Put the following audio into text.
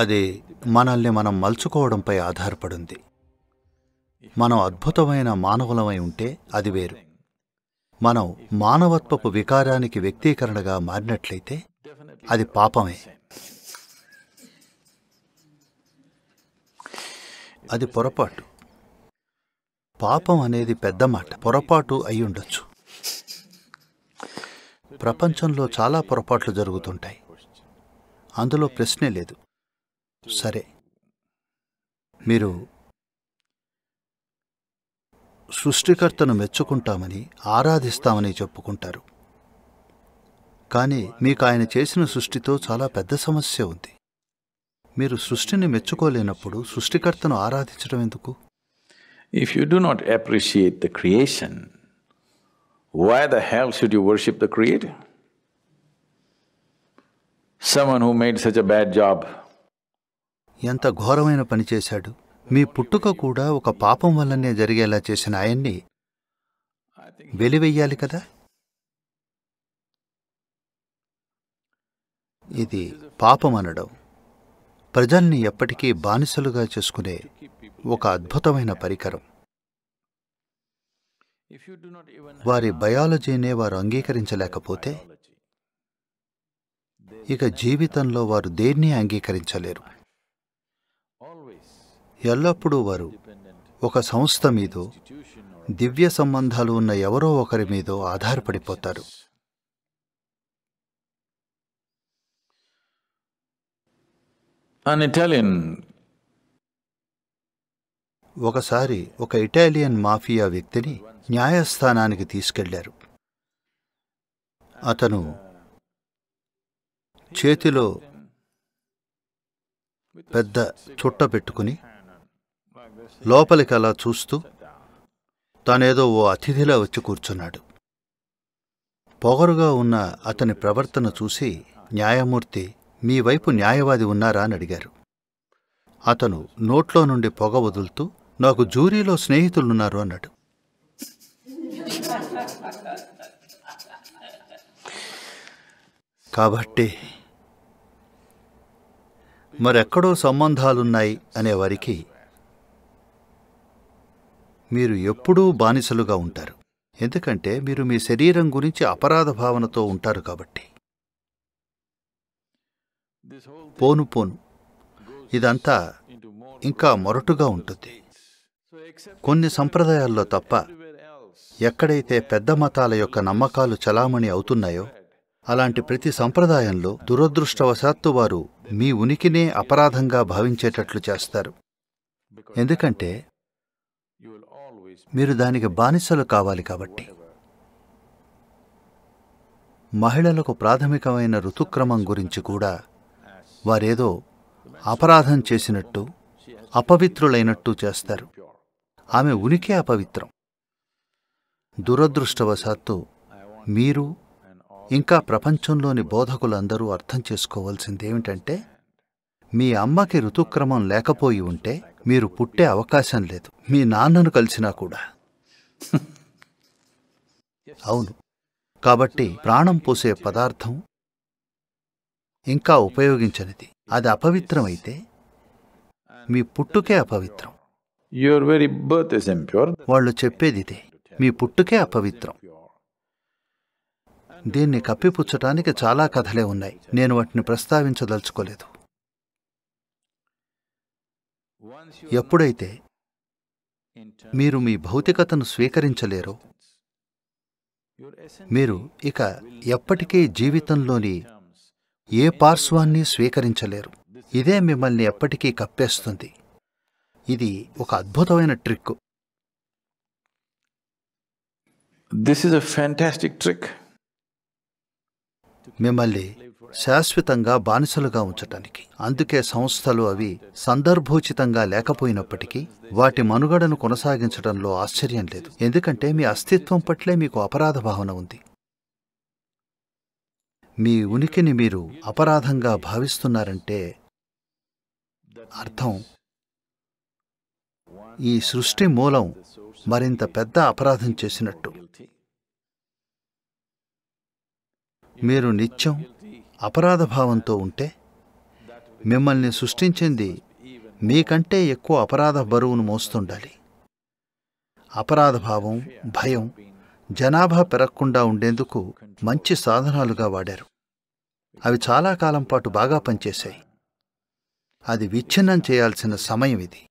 అది మనల్ని మనం మలుచుకోవడంపై ఆధారపడింది మనం అద్భుతమైన మానవులమై ఉంటే అది వేరు మనం మానవత్వపు వికారానికి వ్యక్తీకరణగా మారినట్లయితే అది పాపమే అది పొరపాటు పాపం అనేది పెద్ద మాట పొరపాటు అయి ఉండొచ్చు ప్రపంచంలో చాలా పొరపాట్లు జరుగుతుంటాయి అందులో ప్రశ్నే లేదు సరే మీరు సృష్టికర్తను మెచ్చుకుంటామని ఆరాధిస్తామని చెప్పుకుంటారు కానీ మీకు ఆయన చేసిన సృష్టితో చాలా పెద్ద సమస్య ఉంది మీరు సృష్టిని మెచ్చుకోలేనప్పుడు సృష్టికర్తను ఆరాధించడం ఎందుకు if you do not appreciate the creation why the have should you worship the creator some who made such a bad job ఎంత ఘోరమైన పని చేశాడు మీ పుట్టుక కూడా ఒక పాపం వల్లనే జరిగేలా చేసిన ఆయన్ని వెలివెయ్యాలి కదా ఇది పాపం అనడం ప్రజల్ని ఎప్పటికీ బానిసలుగా చేసుకునే ఒక అద్భుతమైన పరికరం వారి బయాలజీనే వారు అంగీకరించలేకపోతే ఇక జీవితంలో వారు దేన్ని అంగీకరించలేరు ఎల్లప్పుడూ వారు ఒక సంస్థ మీదో దివ్య సంబంధాలు ఉన్న ఎవరో ఒకరి మీదో ఆధారపడిపోతారు ఒకసారి ఒక ఇటాలియన్ మాఫియా వ్యక్తిని న్యాయస్థానానికి తీసుకెళ్లారు అతను చేతిలో పెద్ద చుట్ట పెట్టుకుని లోపలికి అలా చూస్తూ తానేదో ఓ అతిథిలా వచ్చి కూర్చున్నాడు పొగరుగా ఉన్న అతని ప్రవర్తన చూసి న్యాయమూర్తి మీ వైపు న్యాయవాది ఉన్నారా అని అడిగారు అతను నోట్లో నుండి పొగ వదులుతూ నాకు జూరీలో స్నేహితులున్నారు అన్నాడు కాబట్టి మరెక్కడో సంబంధాలున్నాయి అనేవారికి మీరు ఎప్పుడూ బానిసలుగా ఉంటారు ఎందుకంటే మీరు మీ శరీరం గురించి అపరాధ భావనతో ఉంటారు కాబట్టి పోను పోను ఇదంతా ఇంకా మొరటుగా ఉంటుంది కొన్ని సంప్రదాయాల్లో తప్ప ఎక్కడైతే పెద్ద మతాల యొక్క నమ్మకాలు చలామణి అవుతున్నాయో అలాంటి ప్రతి సంప్రదాయంలో దురదృష్టవశాత్తు వారు మీ ఉనికినే అపరాధంగా భావించేటట్లు చేస్తారు ఎందుకంటే మీరు దానికి బానిసలు కావాలి కాబట్టి మహిళలకు ప్రాథమికమైన ఋతుక్రమం గురించి కూడా వారేదో అపరాధం చేసినట్టు అపవిత్రులైనట్టు చేస్తారు ఆమె ఉనికి అపవిత్రం దురదృష్టవశాత్తు మీరు ఇంకా ప్రపంచంలోని బోధకులందరూ అర్థం చేసుకోవాల్సిందేమిటంటే మీ అమ్మకి ఋతుక్రమం లేకపోయి ఉంటే మీరు పుట్టే అవకాశం లేదు మీ నాన్నను కలిసినా కూడా అవును కాబట్టి ప్రాణం పోసే పదార్థం ఇంకా ఉపయోగించనిది అది అపవిత్రమైతే మీ పుట్టుకే అపవిత్రం యువర్ వెరీ బర్త్ వాళ్ళు చెప్పేది ఇదే మీ పుట్టుకే అపవిత్రం దీన్ని కప్పిపుచ్చటానికి చాలా కథలే ఉన్నాయి నేను వాటిని ప్రస్తావించదలుచుకోలేదు ఎప్పుడైతే మీరు మీ భౌతికతను స్వీకరించలేరో మీరు ఇక ఎప్పటికీ జీవితంలోని ఏ పార్శ్వాన్ని స్వీకరించలేరు ఇదే మిమ్మల్ని ఎప్పటికీ కప్పేస్తుంది ఇది ఒక అద్భుతమైన trick this is a fantastic trick మిమ్మల్ని శాశ్వతంగా బానిసలుగా ఉంచటానికి అందుకే సంస్థలు అవి సందర్భోచితంగా లేకపోయినప్పటికీ వాటి మనుగడను కొనసాగించడంలో ఆశ్చర్యం లేదు ఎందుకంటే మీ అస్తిత్వం పట్లే మీకు అపరాధ భావన ఉంది మీ ఉనికిని మీరు అపరాధంగా భావిస్తున్నారంటే అర్థం ఈ సృష్టి మూలం మరింత పెద్ద అపరాధం చేసినట్టు మీరు నిత్యం అపరాధభావంతో ఉంటే మిమ్మల్ని సృష్టించింది మీకంటే ఎక్కువ అపరాధ బరువును మోస్తుండాలి అపరాధభావం భయం జనాభా పెరగకుండా ఉండేందుకు మంచి సాధనాలుగా వాడారు అవి చాలా కాలం పాటు బాగా పనిచేశాయి అది విచ్ఛిన్నం చేయాల్సిన సమయం ఇది